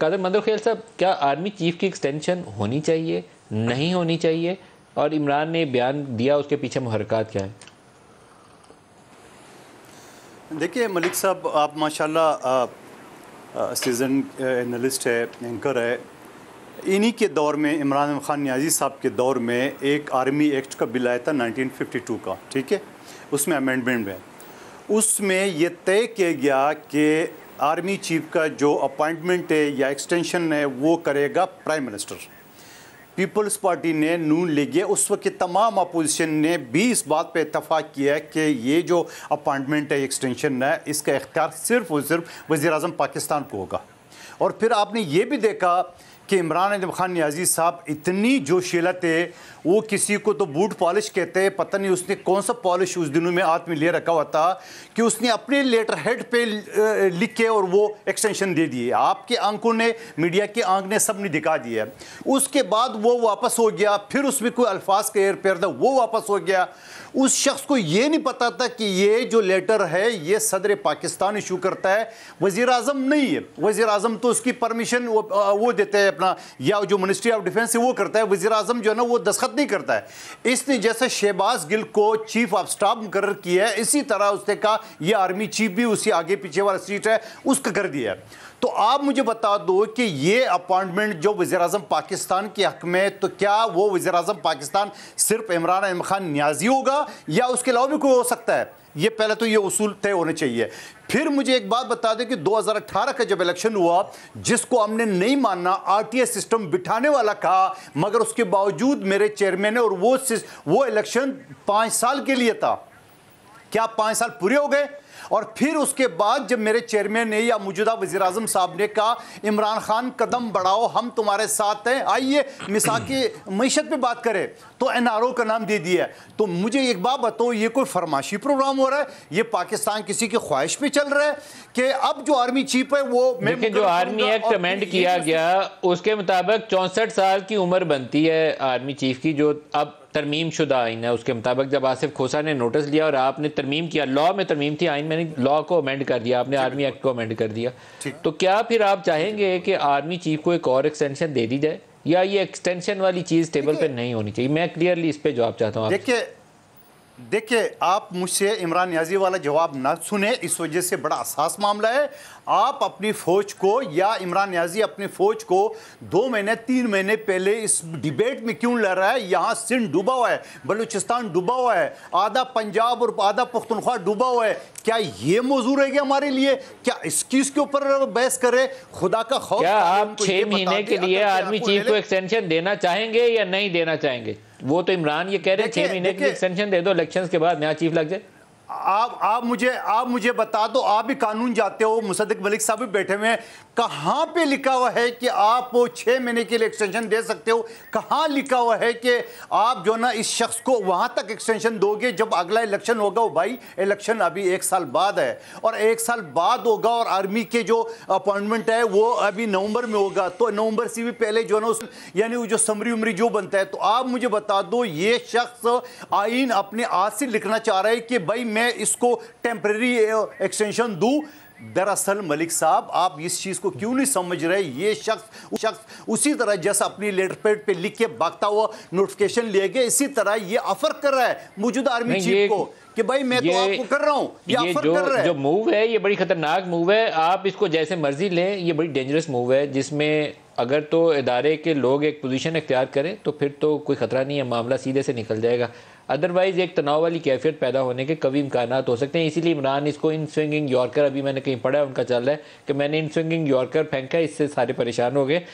कादर मंदर खेल साहब क्या आर्मी चीफ की एक्सटेंशन होनी चाहिए नहीं होनी चाहिए और इमरान ने बयान दिया उसके पीछे मुहरक़ात क्या है देखिए मलिक साहब आप माशाल्लाह सीज़न एनालिस्ट है एंकर है इन्हीं के दौर में इमरान खान न्याजी साहब के दौर में एक आर्मी एक्ट का बिल आया था 1952 का ठीक है उसमें अमेंडमेंट में उसमें यह तय किया गया कि आर्मी चीफ का जो अपॉइंटमेंट है या एक्सटेंशन है वो करेगा प्राइम मिनिस्टर पीपल्स पार्टी ने नून लीग उस वक्त के तमाम अपोजिशन ने भी इस बात पर इतफाक़ किया है कि ये जो अपॉइंटमेंट है एक्सटेंशन है इसका इख्तियार सिर्फ और सिर्फ वज़ी अजम पाकिस्तान को होगा और फिर आपने ये भी देखा कि इमरान अदब खान न्याजी साहब इतनी जोशीला थे वो किसी को तो बूट पॉलिश कहते हैं पता नहीं उसने कौन सा पॉलिश उस दिनों में हाथ में ले रखा हुआ था कि उसने अपने लेटर हेड पे लिख के और वो एक्सटेंशन दे दिए आपके आंखों ने मीडिया के आंख ने सब ने दिखा दिया उसके बाद वो वापस हो गया फिर उसमें कोई अल्फाज का एयर पेयर था वो वापस हो गया उस शख्स को ये नहीं पता था कि ये जो लेटर है ये सदर पाकिस्तान इशू करता है वज़ी अजम नहीं है वज़ी अजम तो उसकी परमिशन वो, वो देते हैं अपना या जो मिनिस्ट्री ऑफ डिफेंस है वो करता है वजी अजम जो है ना वो दस्खत नहीं करता है इसने जैसे शहबाज गिल को चीफ ऑफ स्टाफ मुकर किया है इसी तरह उसने कहा यह आर्मी चीफ भी उसी आगे पीछे वाला सीट है उसका कर दिया है तो आप मुझे बता दो कि ये अपॉइंटमेंट जो वजी अजम पाकिस्तान के हक में तो क्या वो वजी अजम पाकिस्तान सिर्फ इमरान अहम खान न्याजी होगा या उसके अलावा भी कोई हो सकता है ये पहले तो ये उसूल तय होने चाहिए फिर मुझे एक बात बता दें कि 2018 का जब इलेक्शन हुआ जिसको हमने नहीं मानना आरटीए सिस्टम बिठाने वाला कहा मगर उसके बावजूद मेरे चेयरमैन और वो वो इलेक्शन पाँच साल के लिए था क्या पाँच साल पूरे हो गए और फिर उसके बाद जब मेरे चेयरमैन ने या मौजूदा वजीर अजम साहब ने कहा इमरान खान कदम बढ़ाओ हम तुम्हारे साथ हैं आइए मिसा की मीशत पर बात करें तो एन आर ओ का नाम दे दिया तो मुझे एक बात बताओ ये कोई फरमाशी प्रोग्राम हो रहा है ये पाकिस्तान किसी की ख्वाहिश पे चल रहा है कि अब जो आर्मी चीफ है वो लेकिन जो आर्मी एक्ट अमेंड किया गया उसके मुताबिक चौंसठ साल की उम्र बनती है आर्मी चीफ की जो अब तरमीम शुदा आइन है उसके मुताबिक जब आसिफ खोसा ने नोटिस लिया और आपने तरमीम किया लॉ में तरमीम थी आइन में यानी लॉ को अमेंड कर दिया आपने आर्मी एक्ट को अमेंड कर दिया तो क्या फिर आप चाहेंगे कि आर्मी चीफ को एक और एक्सटेंशन दे दी जाए या ये एक्सटेंशन वाली चीज़ टेबल पे नहीं होनी चाहिए मैं क्लियरली इस पे जवाब चाहता हूँ देखिए देखिए आप मुझसे इमरान न्याजी वाला जवाब ना सुने इस वजह से बड़ा असास मामला है आप अपनी फ़ौज को या इमरान न्याजी अपनी फ़ौज को दो महीने तीन महीने पहले इस डिबेट में क्यों लड़ रहा है यहाँ सिंध डूबा हुआ है बलूचिस्तान डूबा हुआ है आधा पंजाब और आधा पुख्तनख्वा डूबा हुआ है क्या ये मौजू रहेगी हमारे लिए क्या इसकी इसके ऊपर बहस करें खुदा का खौफ आप महीने के लिए आर्मी चीफ को एक्सटेंशन देना चाहेंगे या नहीं देना चाहेंगे वो तो इमरान ये कह रहे छह महीने की एक्सटेंशन दे दो इलेक्शन के बाद नया चीफ लग जाए आप आप मुझे आप मुझे बता दो आप भी कानून जाते हो मुसद्दिक मलिक साहब भी बैठे हुए हैं कहाँ पे लिखा हुआ है कि आप छः महीने के लिए एक्सटेंशन दे सकते हो कहाँ लिखा हुआ है कि आप जो ना इस शख्स को वहाँ तक एक्सटेंशन दोगे जब अगला इलेक्शन होगा वो भाई इलेक्शन अभी एक साल बाद है और एक साल बाद होगा और आर्मी के जो अपॉइंटमेंट है वो अभी नवंबर में होगा तो नवंबर से भी पहले जो है ना यानी वो जो समरी उमरी जो बनता है तो आप मुझे बता दो ये शख्स आइन अपने आज से लिखना चाह रहा है कि भाई मैं मैं इसको टेम्प्रेरी एक्सटेंशन दूँ दरअसल मलिक साहब आप इस चीज़ को क्यों नहीं समझ रहे ये शख्स शख्स उसी तरह जैसा अपनी लेटर पेड पे लिख के भागता हुआ नोटिफिकेशन ले गया इसी तरह ये ऑफर कर रहा है मौजूदा आर्मी चीफ को कि भाई मैं तो आपको कर रहा हूँ ये, ये जो, जो मूव है ये बड़ी खतरनाक मूव है आप इसको जैसे मर्जी लें ये बड़ी डेंजरस मूव है जिसमें अगर तो इदारे के लोग एक पोजीशन इख्तियार करें तो फिर तो कोई ख़तरा नहीं है मामला सीधे से निकल जाएगा अदरवाइज एक तनाव वाली कैफियत पैदा होने के कभी इम्कान हो सकते हैं इसीलिए इमरान इसको इन स्विंगिंग यॉर्कर अभी मैंने कहीं पढ़ा है उनका चल रहा है कि मैंने इन स्विंगिंग यॉर्कर फेंका इससे सारे परेशान हो गए